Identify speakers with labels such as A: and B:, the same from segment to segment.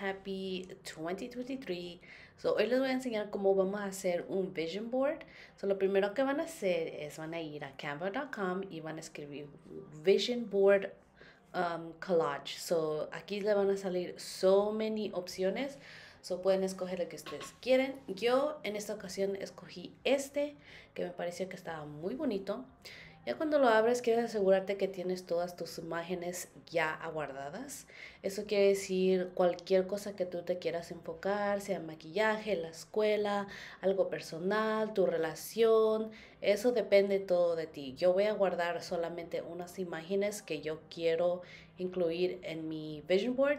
A: Happy 2023. So, hoy les voy a enseñar cómo vamos a hacer un vision board. lo primero que van a hacer es van a ir a canva.com y van a escribir vision board um, collage. So, aquí le van a salir so many opciones. So, pueden escoger lo que ustedes quieren. Yo en esta ocasión escogí este que me pareció que estaba muy bonito. Ya cuando lo abres, quieres asegurarte que tienes todas tus imágenes ya guardadas. Eso quiere decir cualquier cosa que tú te quieras enfocar, sea maquillaje, la escuela, algo personal, tu relación. Eso depende todo de ti. Yo voy a guardar solamente unas imágenes que yo quiero incluir en mi vision board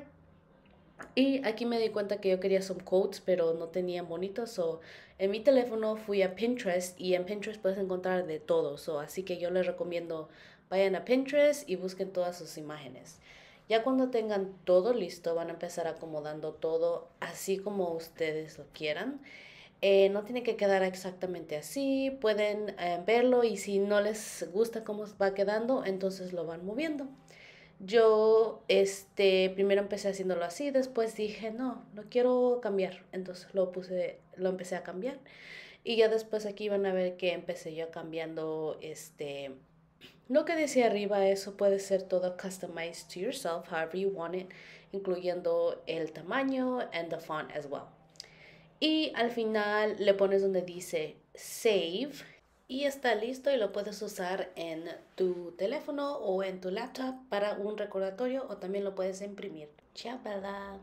A: y aquí me di cuenta que yo quería some coats pero no tenía bonitos. o en mi teléfono fui a Pinterest y en Pinterest puedes encontrar de todo. o así que yo les recomiendo vayan a Pinterest y busquen todas sus imágenes. Ya cuando tengan todo listo, van a empezar acomodando todo así como ustedes lo quieran. Eh, no tiene que quedar exactamente así, pueden eh, verlo y si no les gusta cómo va quedando, entonces lo van moviendo yo este primero empecé haciéndolo así, después dije, no, no quiero cambiar. Entonces lo puse, lo empecé a cambiar. Y ya después aquí van a ver que empecé yo cambiando este lo que decía arriba, eso puede ser todo customized to yourself, however you want it, incluyendo el tamaño and the font as well. Y al final le pones donde dice save, y está listo y lo puedes usar en tu teléfono o en tu laptop para un recordatorio o también lo puedes imprimir. Chabada.